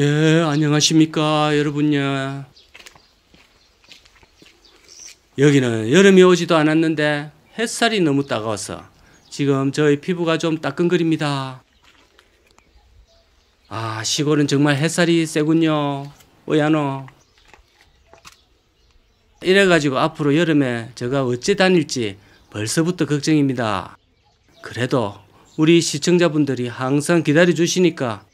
예, 안녕하십니까, 여러분요. 여기는 여름이 오지도 않았는데 햇살이 너무 따가워서 지금 저희 피부가 좀 따끈거립니다. 아, 시골은 정말 햇살이 세군요. 오야노. 이래가지고 앞으로 여름에 제가 어째 다닐지 벌써부터 걱정입니다. 그래도 우리 시청자분들이 항상 기다려주시니까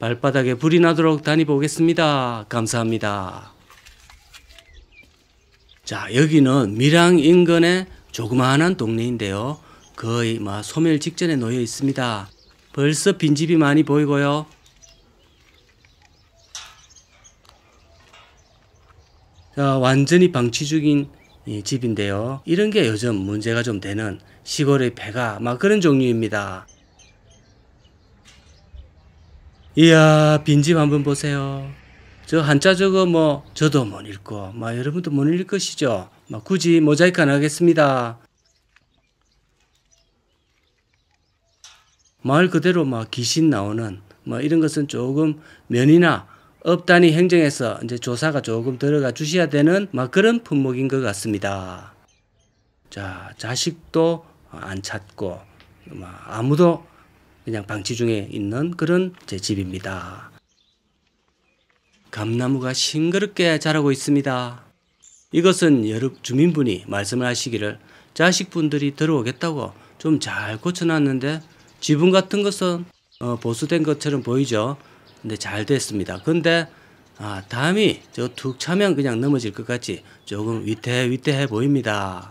발바닥에 불이 나도록 다니보겠습니다. 감사합니다. 자, 여기는 밀양 인근의 조그마한 동네인데요. 거의 막 뭐 소멸 직전에 놓여 있습니다. 벌써 빈집이 많이 보이고요. 자, 완전히 방치 중인 집인데요. 이런 게 요즘 문제가 좀 되는 시골의 폐가 막 그런 종류입니다. 이야 빈집 한번 보세요. 저 한자 저거 뭐 저도 못 읽고 막 여러분도 못 읽을 것이죠. 막 굳이 모자이크 안 하겠습니다. 말 그대로 막 귀신 나오는 뭐 이런 것은 조금 면이나 업단위 행정에서 이제 조사가 조금 들어가 주셔야 되는 막 그런 품목인 것 같습니다. 자, 자식도 안 찾고 아무도 그냥 방치 중에 있는 그런 제 집입니다. 감나무가 싱그럽게 자라고 있습니다. 이것은 여러 주민분이 말씀을 하시기를 자식분들이 들어오겠다고 좀 잘 고쳐놨는데 지붕 같은 것은 어, 보수된 것처럼 보이죠. 근데 잘 됐습니다. 근데 아, 담이 저 툭 차면 그냥 넘어질 것 같이 조금 위태위태해 보입니다.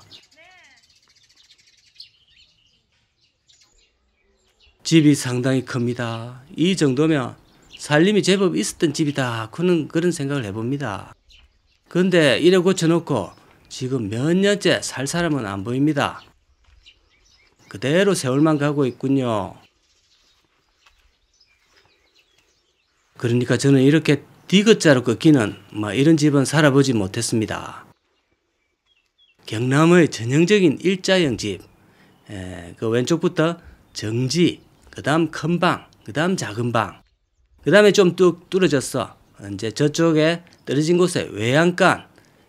집이 상당히 큽니다. 이 정도면 살림이 제법 있었던 집이다. 그런, 그런 생각을 해봅니다. 근데 이래 고쳐놓고 지금 몇 년째 살 사람은 안 보입니다. 그대로 세월만 가고 있군요. 그러니까 저는 이렇게 디귿자로 꺾이는 뭐 이런 집은 살아보지 못했습니다. 경남의 전형적인 일자형 집, 에, 그 왼쪽부터 정지, 그 다음 큰 방, 그 다음 작은 방, 그 다음에 좀 뚝 뚫어졌어. 이제 저쪽에 떨어진 곳에 외양간,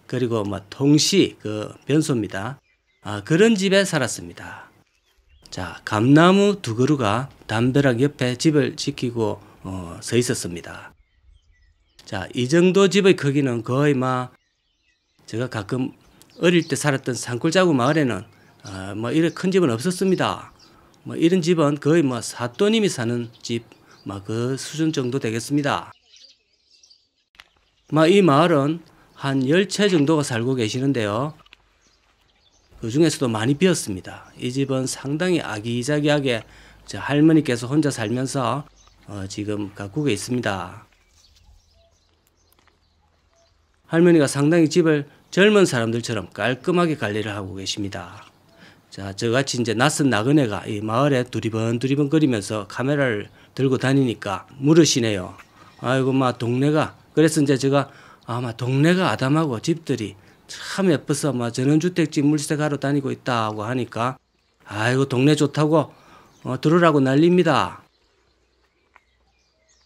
그리고 뭐 통시, 그 변소입니다. 아, 그런 집에 살았습니다. 자, 감나무 두 그루가 담벼락 옆에 집을 지키고 어, 서 있었습니다. 자, 이 정도 집의 크기는 거의 막 제가 가끔 어릴 때 살았던 산골자구 마을에는 어, 뭐 이런 큰 집은 없었습니다. 뭐 이런 집은 거의 뭐 사또님이 사는 집, 막그 뭐 수준 정도 되겠습니다. 막이 뭐 마을은 한 10채 정도가 살고 계시는데요. 그 중에서도 많이 비었습니다. 이 집은 상당히 아기자기하게 할머니께서 혼자 살면서 어 지금 가꾸고 있습니다. 할머니가 상당히 집을 젊은 사람들처럼 깔끔하게 관리를 하고 계십니다. 자, 저같이 이제 낯선 나그네가 이 마을에 두리번 두리번 거리면서 카메라를 들고 다니니까 물으시네요. 아이고, 마, 동네가. 그래서 이제 제가 아마 동네가 아담하고 집들이 참 예뻐서 막 전원주택지 물세 가로 다니고 있다고 하니까 아이고, 동네 좋다고 어, 들으라고 난립니다.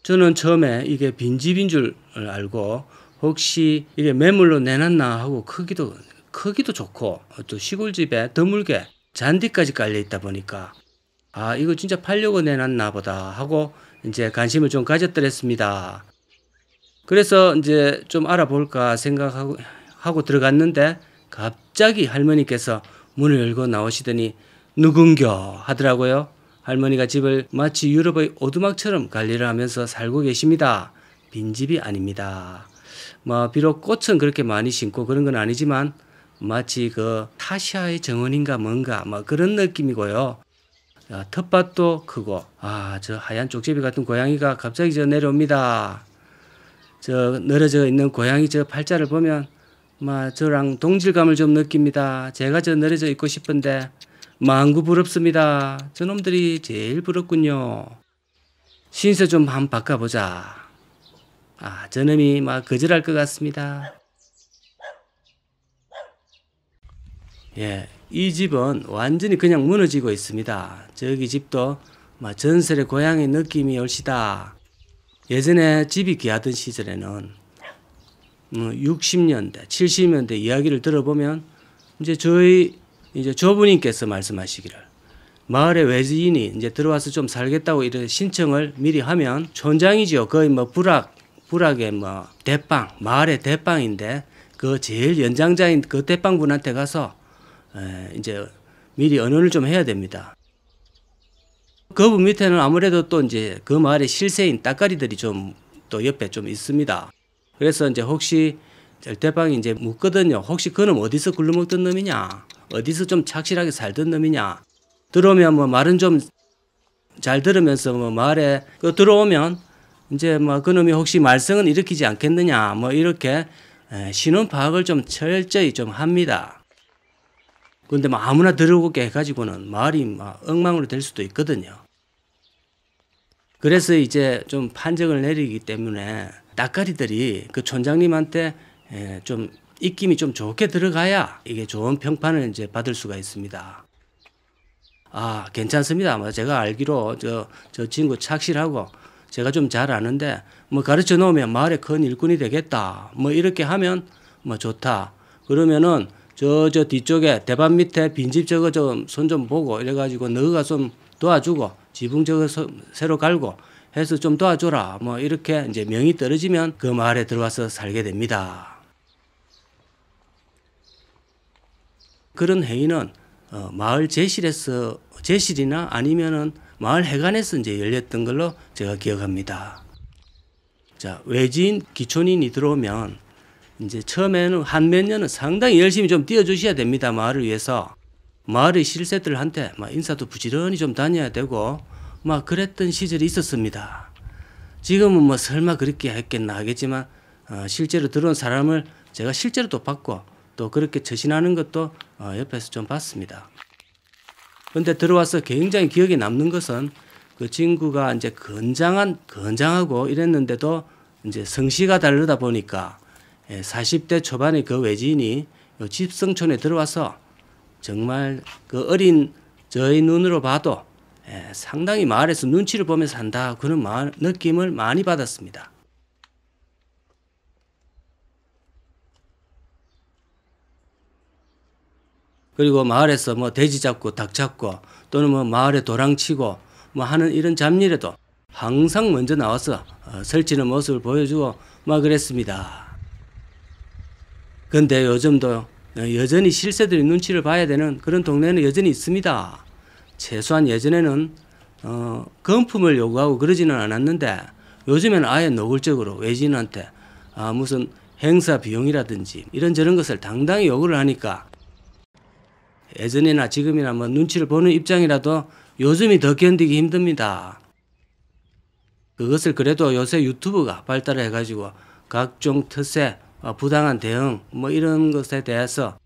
저는 처음에 이게 빈집인 줄 알고 혹시 이게 매물로 내놨나 하고 크기도 크기도 좋고 또 시골집에 드물게 잔디까지 깔려 있다 보니까 아 이거 진짜 팔려고 내놨나 보다 하고 이제 관심을 좀 가졌더랬습니다. 그래서 이제 좀 알아볼까 생각하고 하고 들어갔는데 갑자기 할머니께서 문을 열고 나오시더니 누군겨 하더라고요. 할머니가 집을 마치 유럽의 오두막처럼 관리를 하면서 살고 계십니다. 빈집이 아닙니다. 뭐 비록 꽃은 그렇게 많이 심고 그런 건 아니지만 마치 그 타시아의 정원인가 뭔가 뭐 그런 느낌이고요. 아, 텃밭도 크고 아 저 하얀 쪽제비 같은 고양이가 갑자기 저 내려옵니다. 저 늘어져 있는 고양이 저 팔자를 보면 마 저랑 동질감을 좀 느낍니다. 제가 저 늘어져 있고 싶은데 망구 부럽습니다. 저놈들이 제일 부럽군요. 신세 좀 한번 바꿔보자. 아 저놈이 막 거절할 것 같습니다. 예, 이 집은 완전히 그냥 무너지고 있습니다. 저기 집도 뭐 전설의 고향의 느낌이 올시다. 예전에 집이 귀하던 시절에는 60년대, 뭐 70년대 이야기를 들어보면 이제 저희 이제 조부님께서 말씀하시기를 마을에 외지인이 이제 들어와서 좀 살겠다고 이런 신청을 미리 하면 촌장이지요. 거의 뭐 불악, 불악의 뭐 대빵, 마을의 대빵인데 그 제일 연장자인 그 대빵분한테 가서 예, 이제 미리 언어를 좀 해야 됩니다. 거부 밑에는 아무래도 또 이제 그 마을의 실세인 따까리들이 좀 또 옆에 좀 있습니다. 그래서 이제 혹시 절대방이 이제 묻거든요. 혹시 그놈 어디서 굴러먹던 놈이냐? 어디서 좀 착실하게 살던 놈이냐? 들어오면 뭐 말은 좀 잘 들으면서 뭐 말에 그 들어오면 이제 뭐 그놈이 혹시 말썽은 일으키지 않겠느냐? 뭐 이렇게 예, 신원 파악을 좀 철저히 좀 합니다. 그런데 막 아무나 들어오게 해가지고는 마을이 막 엉망으로 될 수도 있거든요. 그래서 이제 좀 판정을 내리기 때문에 낯가리들이 그 촌장님한테 예, 좀 입김이 좀 좋게 들어가야 이게 좋은 평판을 이제 받을 수가 있습니다. 아, 괜찮습니다. 뭐 제가 알기로 저, 저 친구 착실하고 제가 좀 잘 아는데 뭐 가르쳐 놓으면 마을에 큰 일꾼이 되겠다. 뭐 이렇게 하면 뭐 좋다. 그러면은 저저 저 뒤쪽에 대반 밑에 빈집 저거 좀 손좀 좀 보고 이래가지고 너가 좀 도와주고 지붕 저거 서, 새로 갈고 해서 좀 도와줘라 뭐 이렇게 이제 명이 떨어지면 그 마을에 들어와서 살게 됩니다. 그런 행위는 어, 마을 제실에서 제실이나 아니면은 마을 해관에서 이제 열렸던 걸로 제가 기억합니다. 자 외지인 기촌인이 들어오면 이제 처음에는 한 몇 년은 상당히 열심히 좀 뛰어주셔야 됩니다. 마을을 위해서. 마을의 실세들한테 막 인사도 부지런히 좀 다녀야 되고 막 그랬던 시절이 있었습니다. 지금은 뭐 설마 그렇게 했겠나 하겠지만 어, 실제로 들어온 사람을 제가 실제로 또 봤고 또 그렇게 처신하는 것도 어, 옆에서 좀 봤습니다. 그데 들어와서 굉장히 기억에 남는 것은 그 친구가 이제 건장한 건장하고 이랬는데도 이제 성씨가 다르다 보니까 4 예, 0대 초반의 그 외지인이 집성촌에 들어와서 정말 그 어린 저의 눈으로 봐도 예, 상당히 마을에서 눈치를 보면서 산다 그런 느낌을 많이 받았습니다. 그리고 마을에서 뭐 돼지 잡고 닭 잡고 또는 뭐 마을에 도랑 치고 뭐 하는 이런 잡일에도 항상 먼저 나와서 어, 설치는 모습을 보여주고 막 그랬습니다. 그런데 요즘도 여전히 실세들이 눈치를 봐야 되는 그런 동네는 여전히 있습니다. 최소한 예전에는 어, 금품을 요구하고 그러지는 않았는데 요즘에는 아예 노골적으로 외진한테 아, 무슨 행사 비용이라든지 이런저런 것을 당당히 요구를 하니까 예전이나 지금이나 뭐 눈치를 보는 입장이라도 요즘이 더 견디기 힘듭니다. 그것을 그래도 요새 유튜브가 발달해 가지고 각종 특세 어, 부당한 대응 뭐 이런 것에 대해서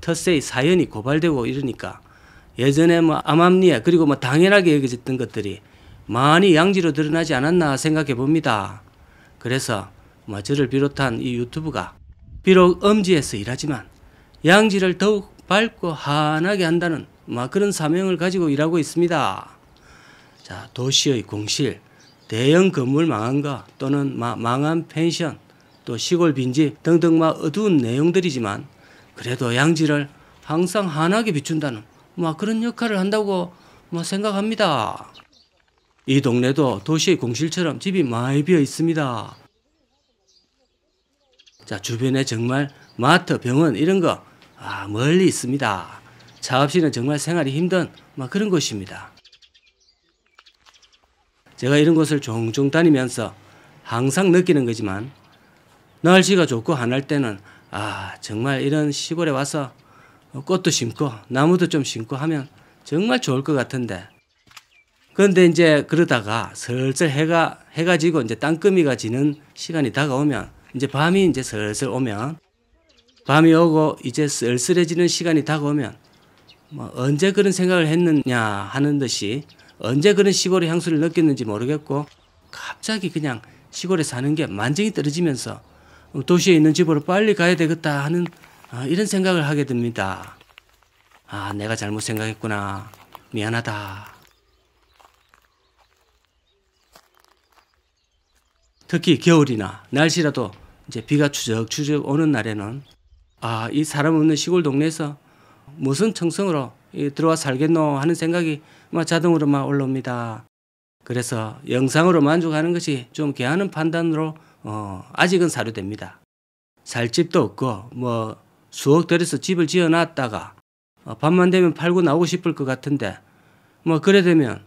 터세의 사연이 고발되고 이러니까 예전에 뭐 암암리에 그리고 뭐 당연하게 여겨졌던 것들이 많이 양지로 드러나지 않았나 생각해 봅니다. 그래서 뭐 저를 비롯한 이 유튜브가 비록 엄지에서 일하지만 양지를 더욱 밝고 환하게 한다는 뭐 그런 사명을 가지고 일하고 있습니다. 자 도시의 공실, 대형 건물 망한 것 또는 망한 펜션 또 시골 빈집 등등 막 어두운 내용들이지만 그래도 양지를 항상 환하게 비춘다는 막 뭐 그런 역할을 한다고 막 뭐 생각합니다. 이 동네도 도시의 공실처럼 집이 많이 비어 있습니다. 자 주변에 정말 마트, 병원 이런 거 아, 멀리 있습니다. 차 없이는 정말 생활이 힘든 막 그런 곳입니다. 제가 이런 곳을 종종 다니면서 항상 느끼는 거지만 날씨가 좋고 안 할 때는 아 정말 이런 시골에 와서 꽃도 심고 나무도 좀 심고 하면 정말 좋을 것 같은데 그런데 이제 그러다가 슬슬 해가 해가 지고 이제 땅끄미가 지는 시간이 다가오면 이제 밤이 이제 슬슬 오면 밤이 오고 이제 쓸쓸해지는 시간이 다가오면 뭐 언제 그런 생각을 했느냐 하는 듯이 언제 그런 시골의 향수를 느꼈는지 모르겠고 갑자기 그냥 시골에 사는 게 만정이 떨어지면서 도시에 있는 집으로 빨리 가야 되겠다 하는 아, 이런 생각을 하게 됩니다. 아, 내가 잘못 생각했구나. 미안하다. 특히 겨울이나 날씨라도 이제 비가 추적추적 오는 날에는 아, 이 사람 없는 시골 동네에서 무슨 청성으로 들어와 살겠노 하는 생각이 막 자동으로 막 올라옵니다. 그래서 영상으로 만족하는 것이 좀괴한는 판단으로 어, 아직은 사료됩니다. 살 집도 없고 뭐 수억 들여서 집을 지어놨다가 어, 밤만 되면 팔고 나오고 싶을 것 같은데 뭐 그래 되면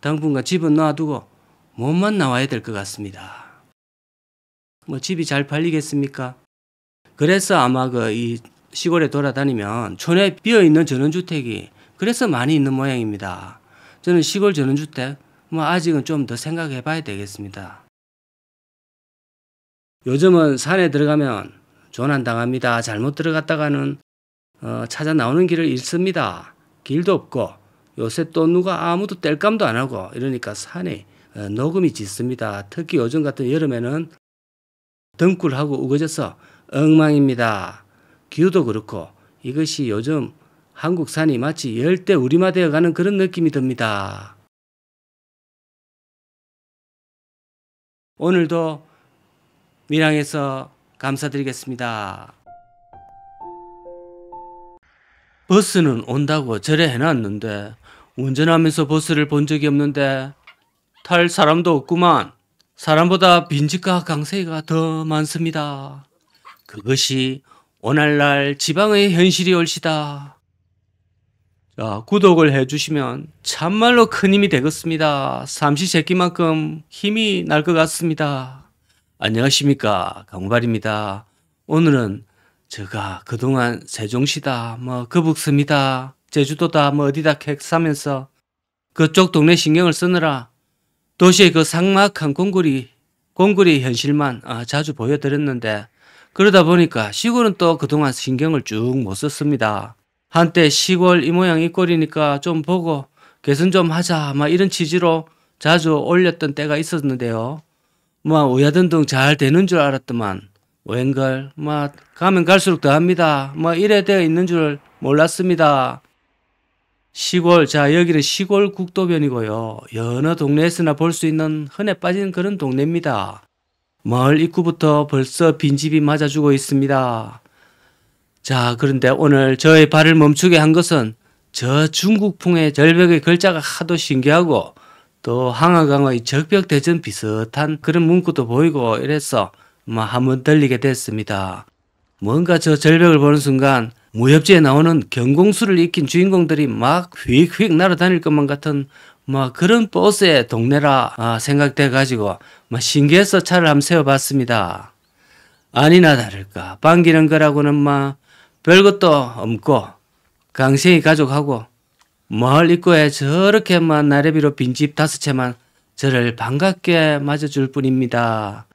당분간 집은 놔두고 몸만 나와야 될 것 같습니다. 뭐 집이 잘 팔리겠습니까? 그래서 아마 그 이 시골에 돌아다니면 촌에 비어 있는 전원주택이 그래서 많이 있는 모양입니다. 저는 시골 전원주택 뭐 아직은 좀 더 생각해 봐야 되겠습니다. 요즘은 산에 들어가면 조난당합니다. 잘못 들어갔다가는 어, 찾아 나오는 길을 잃습니다. 길도 없고 요새 또 누가 아무도 뗄감도 안 하고 이러니까 산에 어, 녹음이 짙습니다. 특히 요즘 같은 여름에는 등굴하고 우거져서 엉망입니다. 기후도 그렇고 이것이 요즘 한국 산이 마치 열대 우리마 되어가는 그런 느낌이 듭니다. 오늘도 밀양에서 감사드리겠습니다. 버스는 온다고 절에 해놨는데 운전하면서 버스를 본 적이 없는데 탈 사람도 없구만. 사람보다 빈집과 강세가 더 많습니다. 그것이 오늘날 지방의 현실이 올시다. 자, 구독을 해주시면 참말로 큰 힘이 되겠습니다. 삼시 세끼만큼 힘이 날 것 같습니다. 안녕하십니까 강우발입니다. 오늘은 제가 그동안 세종시다 뭐 거북섬이다 제주도다 뭐 어디다 객 사면서 그쪽 동네 신경을 쓰느라 도시의 그 상막한 공구리 공구리 현실만 아, 자주 보여드렸는데 그러다 보니까 시골은 또 그동안 신경을 쭉 못 썼습니다. 한때 시골 이 모양 이 꼴이니까 좀 보고 개선 좀 하자 막 이런 취지로 자주 올렸던 때가 있었는데요. 막 뭐 우야든둥 잘 되는 줄 알았더만 웬걸 막 뭐 가면 갈수록 더합니다. 막 뭐 이래 되어 있는 줄 몰랐습니다. 시골 자 여기는 시골 국도변이고요. 여느 동네에서나 볼 수 있는 흔해 빠진 그런 동네입니다. 마을 입구부터 벌써 빈집이 맞아주고 있습니다. 자 그런데 오늘 저의 발을 멈추게 한 것은 저 중국풍의 절벽의 글자가 하도 신기하고 또항아강의 적벽대전 비슷한 그런 문구도 보이고 이래서 뭐 한번 들리게 됐습니다. 뭔가 저 절벽을 보는 순간 무협지에 나오는 경공수를 익힌 주인공들이 막 휙휙 날아다닐 것만 같은 막 뭐 그런 버스의 동네라 아, 생각돼 가지고 뭐 신기해서 차를 한번 세워봤습니다. 아니나 다를까 반기는 거라고는 막 뭐 별것도 없고 강생이 가족하고 마을 입구에 저렇게만 나래비로 빈집 다섯 채만 저를 반갑게 맞아줄 뿐입니다.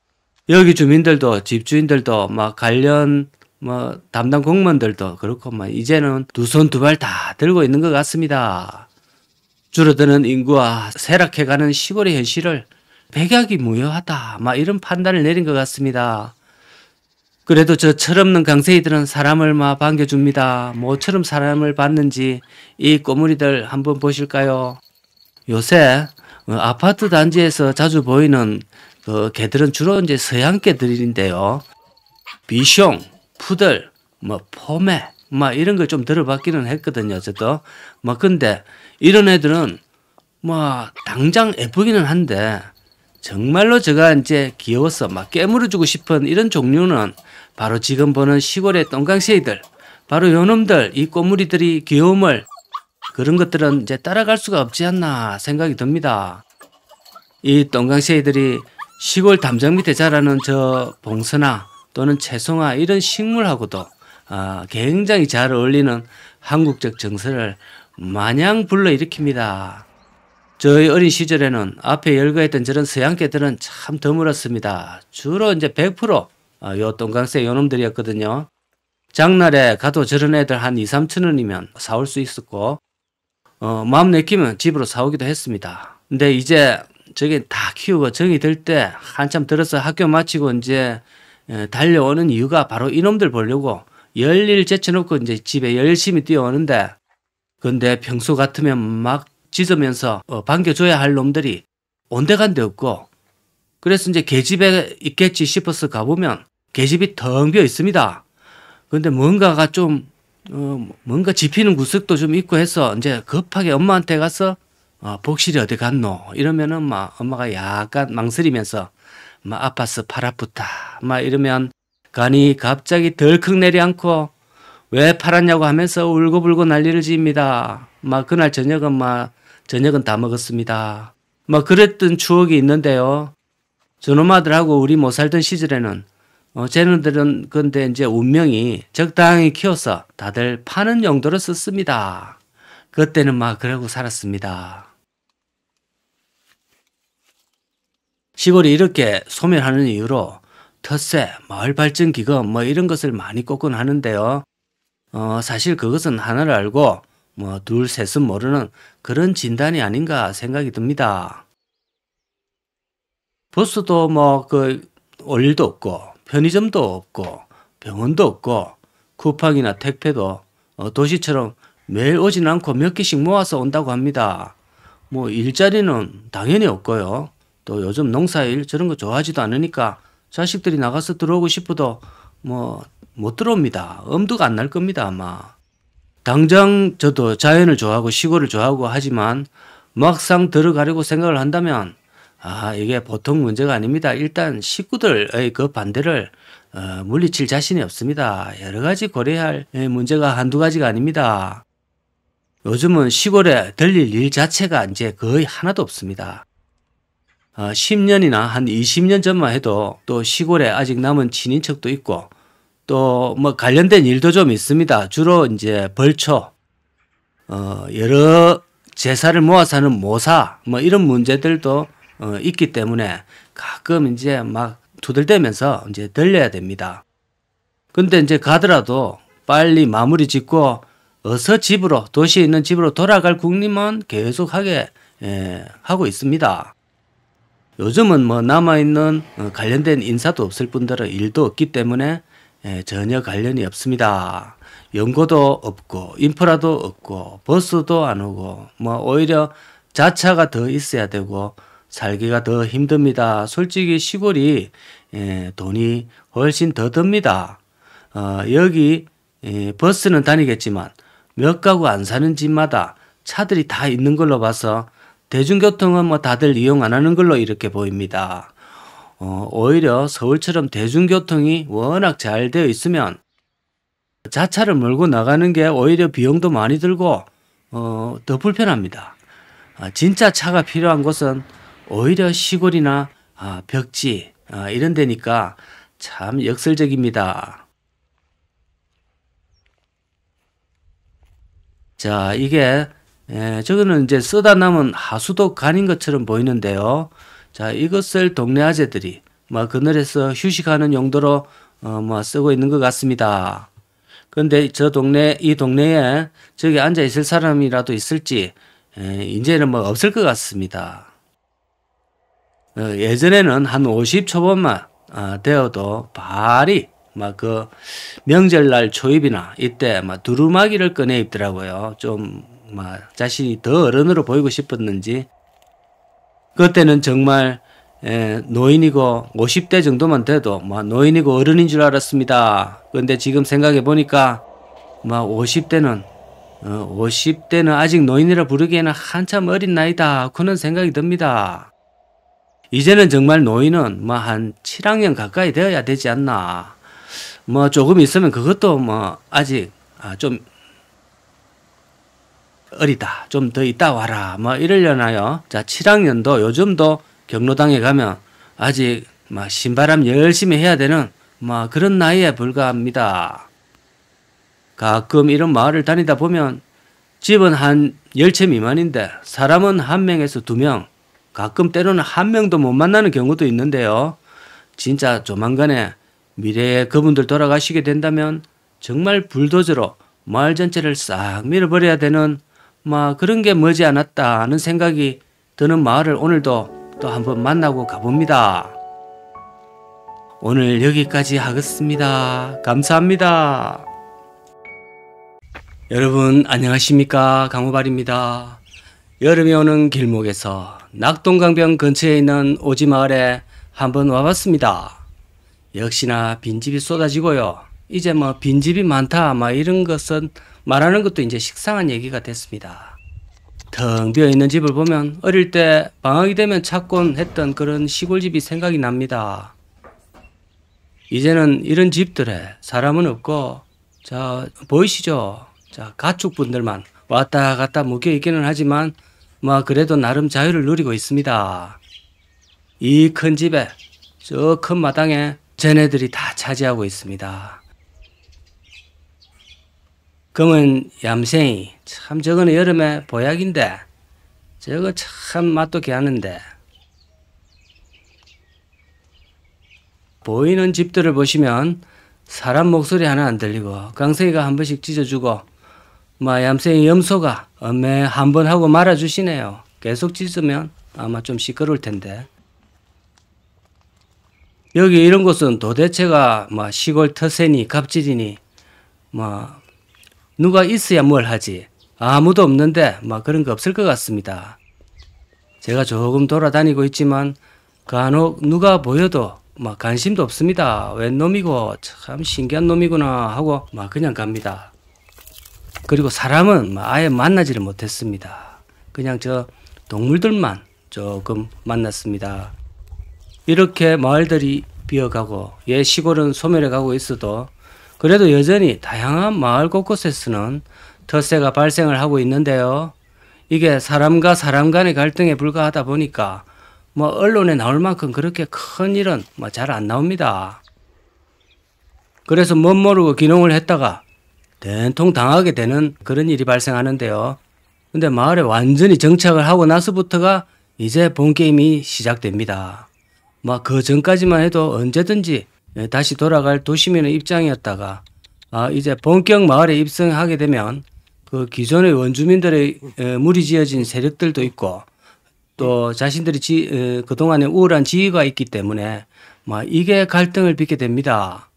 여기 주민들도 집주인들도 막 관련 뭐 담당 공무원들도 그렇고 막 이제는 두 손 두 발 다 들고 있는 것 같습니다. 줄어드는 인구와 쇠락해가는 시골의 현실을 백약이 무효하다 막 이런 판단을 내린 것 같습니다. 그래도 저 철없는 강세이들은 사람을 막 반겨줍니다. 모처럼 사람을 봤는지이 꼬물이들 한번 보실까요? 요새 어, 아파트 단지에서 자주 보이는 그 개들은 주로 이제 서양 개들인데요. 비숑, 푸들, 뭐 포메, 막 이런 걸 좀 들어봤기는 했거든요. 저도. 뭐 근데 이런 애들은 뭐 당장 예쁘기는 한데 정말로 제가 이제 귀여워서 막 깨물어주고 싶은 이런 종류는 바로 지금 보는 시골의 똥강새들 바로 요놈들 이 꼬물이들이 귀여움을 그런 것들은 이제 따라갈 수가 없지 않나 생각이 듭니다. 이똥강새들이 시골 담장 밑에 자라는 저봉선아 또는 채송화 이런 식물하고도 어, 굉장히 잘 어울리는 한국적 정서를 마냥 불러일으킵니다. 저희 어린 시절에는 앞에 열거했던 저런 서양계들은 참 드물었습니다. 주로 이제 100%요 어, 동강새 요놈들이었거든요. 장날에 가도 저런 애들 한 2, 3천 원이면 사올 수 있었고 어, 마음 내키면 집으로 사오기도 했습니다. 근데 이제 저게 다 키우고 정이 들 때 한참 들어서 학교 마치고 이제 달려오는 이유가 바로 이놈들 보려고 열일 제쳐놓고 이제 집에 열심히 뛰어오는데 근데 평소 같으면 막 짖으면서 어, 반겨줘야 할 놈들이 온데간데 없고 그래서 이제 계집에 있겠지 싶어서 가보면 계집이 텅 비어 있습니다. 근데 뭔가가 좀 어, 뭔가 집히는 구석도 좀 있고 해서 이제 급하게 엄마한테 가서 어, 복실이 어디 갔노 이러면은 막 엄마가 약간 망설이면서 막 아파서 팔아프다막 이러면 간이 갑자기 덜컥 내리앉고 왜 팔았냐고 하면서 울고불고 난리를 지입니다. 막 그날 저녁은 막 저녁은 다 먹었습니다. 뭐 그랬던 추억이 있는데요. 저놈아들하고 우리 못 살던 시절에는 어, 쟤네들은 근데 이제 운명이 적당히 키워서 다들 파는 용도로 썼습니다. 그때는 막 그러고 살았습니다. 시골이 이렇게 소멸하는 이유로 텃세, 마을 발전 기금 뭐 이런 것을 많이 꼽곤 하는데요. 어, 사실 그것은 하나를 알고 뭐둘 셋은 모르는 그런 진단이 아닌가 생각이 듭니다. 버스도 뭐 그올 일도 없고 편의점도 없고 병원도 없고 쿠팡이나 택배도 어, 도시처럼 매일 오진 않고 몇 개씩 모아서 온다고 합니다. 뭐 일자리는 당연히 없고요. 또 요즘 농사일 저런 거 좋아하지도 않으니까 자식들이 나가서 들어오고 싶어도 뭐 못 들어옵니다. 엄두가 안 날 겁니다 아마. 당장 저도 자연을 좋아하고 시골을 좋아하고 하지만 막상 들어가려고 생각을 한다면 아 이게 보통 문제가 아닙니다. 일단 식구들의 그 반대를 어, 물리칠 자신이 없습니다. 여러 가지 고려할 예, 문제가 한두 가지가 아닙니다. 요즘은 시골에 들릴 일 자체가 이제 거의 하나도 없습니다. 어, 10년이나 한 20년 전만 해도 또 시골에 아직 남은 친인척도 있고 또뭐 관련된 일도 좀 있습니다. 주로 이제 벌초, 어, 여러 제사를 모아서 하는 모사, 뭐 이런 문제들도 어, 있기 때문에 가끔 이제 막 두들대면서 이제 들려야 됩니다. 근데 이제 가더라도 빨리 마무리 짓고 어서 집으로, 도시에 있는 집으로 돌아갈 국림은 계속하게 예, 하고 있습니다. 요즘은 뭐 남아있는 어, 관련된 인사도 없을 뿐더러 일도 없기 때문에 예, 전혀 관련이 없습니다. 연고도 없고 인프라도 없고 버스도 안 오고 뭐 오히려 자차가 더 있어야 되고 살기가 더 힘듭니다. 솔직히 시골이 예, 돈이 훨씬 더 듭니다. 어, 여기 예, 버스는 다니겠지만 몇 가구 안 사는 집마다 차들이 다 있는 걸로 봐서 대중교통은 뭐 다들 이용 안 하는 걸로 이렇게 보입니다. 어, 오히려 서울처럼 대중교통이 워낙 잘 되어 있으면 자차를 몰고 나가는 게 오히려 비용도 많이 들고 어, 더 불편합니다. 아, 진짜 차가 필요한 곳은 오히려 시골이나 아, 벽지 아, 이런 데니까 참 역설적입니다. 자, 이게 예, 저거는 이제 쓰다 남은 하수도 간인 것처럼 보이는데요. 자, 이것을 동네 아재들이 뭐 그늘에서 휴식하는 용도로 어, 뭐 쓰고 있는 것 같습니다. 그런데저 동네 이 동네에 저기 앉아 있을 사람이라도 있을지 에, 이제는 뭐 없을 것 같습니다. 어, 예전에는 한 50초범만 어, 아, 되어도 발이 막 그 명절날 초입이나 이때 막 두루마기를 꺼내 입더라고요. 좀 막 자신이 더 어른으로 보이고 싶었는지 그때는 정말 에, 예, 노인이고 50대 정도만 돼도 뭐 노인이고 어른인 줄 알았습니다. 그런데 지금 생각해 보니까 뭐 50대는 어, 50대는 아직 노인이라 부르기에는 한참 어린 나이다 그런 생각이 듭니다. 이제는 정말 노인은 뭐한 7학년 가까이 되어야 되지 않나. 뭐 조금 있으면 그것도 뭐 아직 아, 좀 어리다. 좀 더 있다 와라. 뭐 이러려나요? 자, 7학년도 요즘도 경로당에 가면 아직 막 뭐 신바람 열심히 해야 되는 막 뭐 그런 나이에 불과합니다. 가끔 이런 마을을 다니다 보면 집은 한열채 미만인데 사람은 한 명에서 두 명, 가끔 때로는 한 명도 못 만나는 경우도 있는데요. 진짜 조만간에 미래에 그분들 돌아가시게 된다면 정말 불도저로 마을 전체를 싹 밀어버려야 되는 막 그런 게 머지않았다는 생각이 드는 마을을 오늘도 또 한번 만나고 가봅니다. 오늘 여기까지 하겠습니다. 감사합니다. 여러분 안녕하십니까 강호발입니다. 여름이 오는 길목에서 낙동강변 근처에 있는 오지 마을에 한번 와봤습니다. 역시나 빈집이 쏟아지고요. 이제 뭐 빈집이 많다 막 이런 것은 말하는 것도 이제 식상한 얘기가 됐습니다. 텅 비어 있는 집을 보면 어릴 때 방학이 되면 찾곤 했던 그런 시골집이 생각이 납니다. 이제는 이런 집들에 사람은 없고 자 보이시죠? 자 가축분들만 왔다 갔다 묶여 있기는 하지만 뭐 그래도 나름 자유를 누리고 있습니다. 이 큰 집에 저 큰 마당에 쟤네들이 다 차지하고 있습니다. 검은 얌생이 참 저거는 여름에 보약인데 저거 참 맛도 귀하는데 보이는 집들을 보시면 사람 목소리 하나 안 들리고 강생이가 한 번씩 찢어주고 마 얌생이 염소가 엄매 한 번 하고 말아주시네요. 계속 찢으면 아마 좀 시끄러울 텐데 여기 이런 곳은 도대체가 뭐 시골 터세니 갑질이니 뭐 누가 있어야 뭘 하지. 아무도 없는데 막 그런 거 없을 것 같습니다. 제가 조금 돌아다니고 있지만 간혹 누가 보여도 막 관심도 없습니다. 웬 놈이고 참 신기한 놈이구나 하고 막 그냥 갑니다. 그리고 사람은 아예 만나지를 못했습니다. 그냥 저 동물들만 조금 만났습니다. 이렇게 마을들이 비어가고 옛 시골은 소멸해 가고 있어도 그래도 여전히 다양한 마을 곳곳에서는 터세가 발생을 하고 있는데요. 이게 사람과 사람 간의 갈등에 불과하다 보니까 뭐 언론에 나올 만큼 그렇게 큰 일은 뭐 잘 안 나옵니다. 그래서 멋 모르고 기농을 했다가 된통 당하게 되는 그런 일이 발생하는데요. 근데 마을에 완전히 정착을 하고 나서부터가 이제 본 게임이 시작됩니다. 막그 뭐 전까지만 해도 언제든지 예, 다시 돌아갈 도시민의 입장이었다가 아, 이제 본격 마을에 입성하게 되면 그 기존의 원주민들의 무리 예, 지어진 세력들도 있고 또 자신들이 지, 어, 그동안의 우울한 지위가 있기 때문에 막 뭐 이게 갈등을 빚게 됩니다.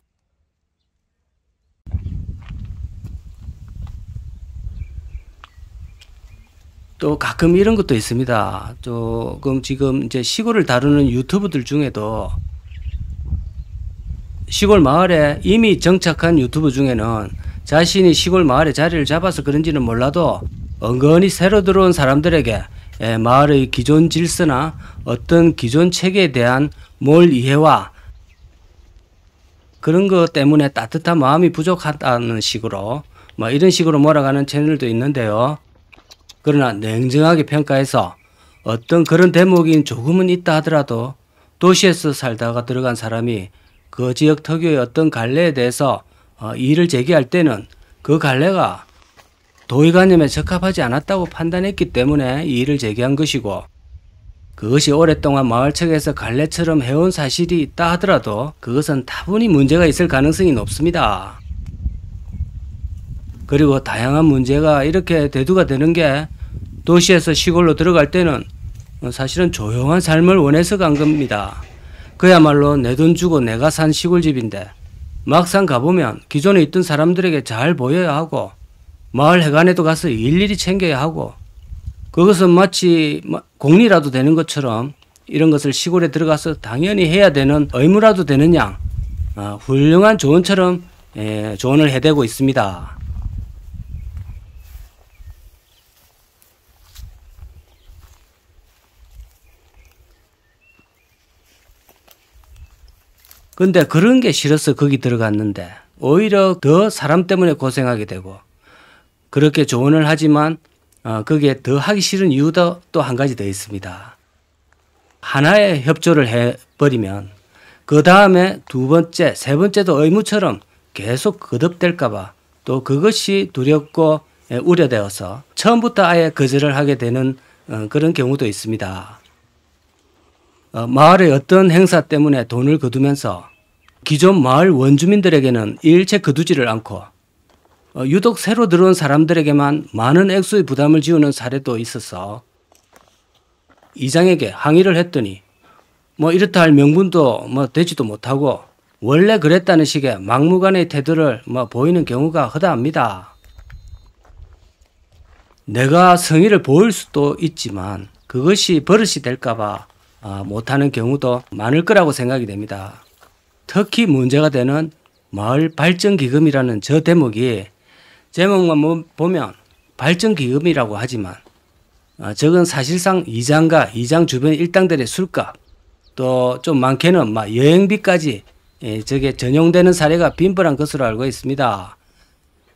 또 가끔 이런 것도 있습니다. 조금 지금 이제 시골을 다루는 유튜브들 중에도 시골 마을에 이미 정착한 유튜브 중에는 자신이 시골 마을에 자리를 잡아서 그런지는 몰라도 은근히 새로 들어온 사람들에게 예, 마을의 기존 질서나 어떤 기존 체계에 대한 뭘 이해와 그런 것 때문에 따뜻한 마음이 부족하다는 식으로 뭐 이런 식으로 몰아가는 채널도 있는데요. 그러나 냉정하게 평가해서 어떤 그런 대목인 조금은 있다 하더라도 도시에서 살다가 들어간 사람이 그 지역 특유의 어떤 갈래에 대해서 어, 이의를 제기할 때는 그 갈래가 도의관념에 적합하지 않았다고 판단했기 때문에 이의를 제기한 것이고 그것이 오랫동안 마을 측에서 갈래처럼 해온 사실이 있다 하더라도 그것은 다분히 문제가 있을 가능성이 높습니다. 그리고 다양한 문제가 이렇게 대두가 되는 게 도시에서 시골로 들어갈 때는 사실은 조용한 삶을 원해서 간 겁니다. 그야말로 내 돈 주고 내가 산 시골집인데 막상 가보면 기존에 있던 사람들에게 잘 보여야 하고 마을 해관에도 가서 일일이 챙겨야 하고 그것은 마치 공리라도 되는 것처럼 이런 것을 시골에 들어가서 당연히 해야 되는 의무라도 되느냐 아, 훌륭한 조언처럼 예, 조언을 해대고 있습니다. 그런데 그런 게 싫어서 거기 들어갔는데 오히려 더 사람 때문에 고생하게 되고 그렇게 조언을 하지만 어, 거기에 더 하기 싫은 이유도 또 한 가지 더 있습니다. 하나의 협조를 해버리면 그 다음에 두 번째, 세 번째도 의무처럼 계속 거듭될까봐 또 그것이 두렵고 예, 우려되어서 처음부터 아예 거절을 하게 되는 어, 그런 경우도 있습니다. 어, 마을의 어떤 행사 때문에 돈을 거두면서 기존 마을 원주민들에게는 일체 거두지를 않고 어, 유독 새로 들어온 사람들에게만 많은 액수의 부담을 지우는 사례도 있어서 이장에게 항의를 했더니 뭐 이렇다 할 명분도 뭐 되지도 못하고 원래 그랬다는 식의 막무가내 태도를 뭐 보이는 경우가 허다합니다. 내가 성의를 보일 수도 있지만 그것이 버릇이 될까봐 아, 못하는 경우도 많을 거라고 생각이 됩니다. 특히 문제가 되는 마을 발전기금이라는 저 대목이 제목만 보면 발전기금이라고 하지만 저건 아, 사실상 이장과 이장 주변 일당들의 술값 또 좀 많게는 막 여행비까지 저게 예, 전용되는 사례가 빈번한 것으로 알고 있습니다.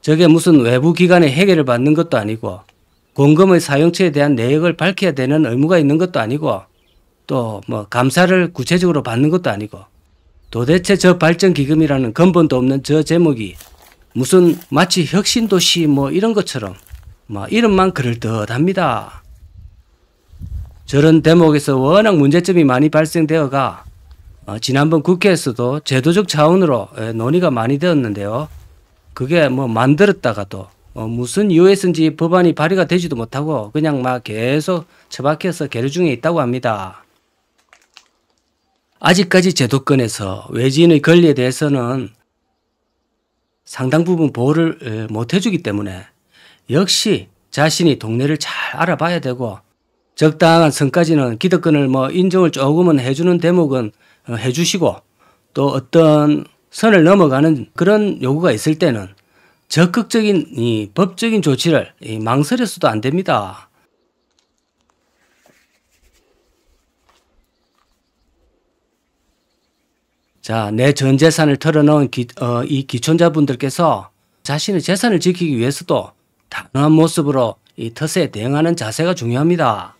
저게 무슨 외부 기관의 해결을 받는 것도 아니고 공금의 사용처에 대한 내역을 밝혀야 되는 의무가 있는 것도 아니고 또뭐 감사를 구체적으로 받는 것도 아니고 도대체 저 발전기금이라는 근본도 없는 저 제목이 무슨 마치 혁신도시 뭐 이런 것처럼 뭐 이름만 그럴듯합니다. 저런 대목에서 워낙 문제점이 많이 발생되어가 어, 지난번 국회에서도 제도적 차원으로 논의가 많이 되었는데요. 그게 뭐 만들었다가도 어, 무슨 이유에서인지 법안이 발의가 되지도 못하고 그냥 막 계속 처박혀서 계류 중에 있다고 합니다. 아직까지 제도권에서 외지인의 권리에 대해서는 상당 부분 보호를 못 해주기 때문에 역시 자신이 동네를 잘 알아봐야 되고 적당한 선까지는 기득권을 뭐 인정을 조금은 해주는 대목은 어, 해주시고 또 어떤 선을 넘어가는 그런 요구가 있을 때는 적극적인 이 법적인 조치를 망설여서도 안 됩니다. 자, 내 전 재산을 털어놓은 기, 어, 이 기촌자분들께서 자신의 재산을 지키기 위해서도 단호한 모습으로 이 텃세에 대응하는 자세가 중요합니다.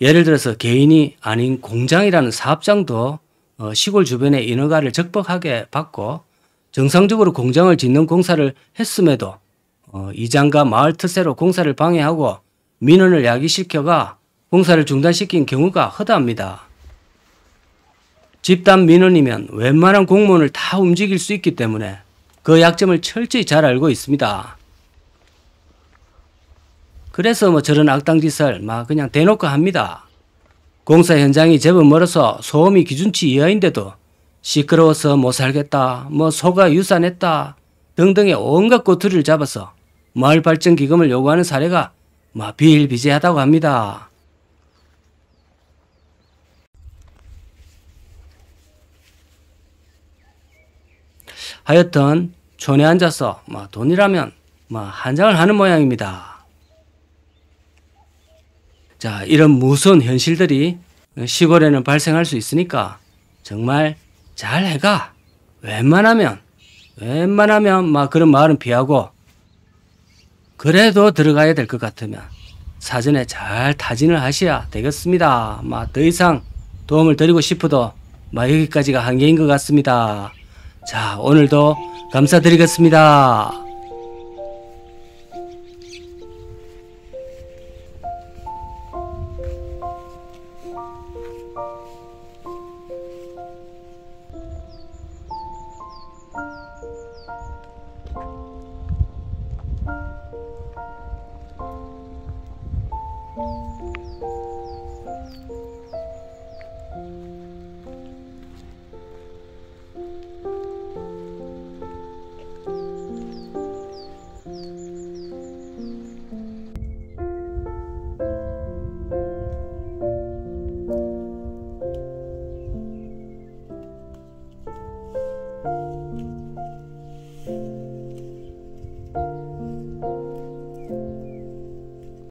예를 들어서 개인이 아닌 공장이라는 사업장도 어, 시골 주변의 인허가를 적법하게 받고 정상적으로 공장을 짓는 공사를 했음에도 어, 이장과 마을 특세로 공사를 방해하고 민원을 야기시켜가 공사를 중단시킨 경우가 허다합니다. 집단 민원이면 웬만한 공무원을 다 움직일 수 있기 때문에 그 약점을 철저히 잘 알고 있습니다. 그래서 뭐 저런 악당 짓을 막 그냥 대놓고 합니다. 공사 현장이 제법 멀어서 소음이 기준치 이하인데도 시끄러워서 못 살겠다, 뭐 소가 유산했다 등등의 온갖 꼬투리를 잡아서 마을 발전 기금을 요구하는 사례가 막 비일비재하다고 합니다. 하여튼 촌에 앉아서 뭐 돈이라면 뭐 한장을 하는 모양입니다. 자, 이런 무서운 현실들이 시골에는 발생할 수 있으니까 정말 잘 해가. 웬만하면, 웬만하면 막 그런 말은 피하고 그래도 들어가야 될 것 같으면 사전에 잘 타진을 하셔야 되겠습니다. 막더 뭐 이상 도움을 드리고 싶어도 막 여기까지가 한계인 것 같습니다. 자, 오늘도 감사드리겠습니다.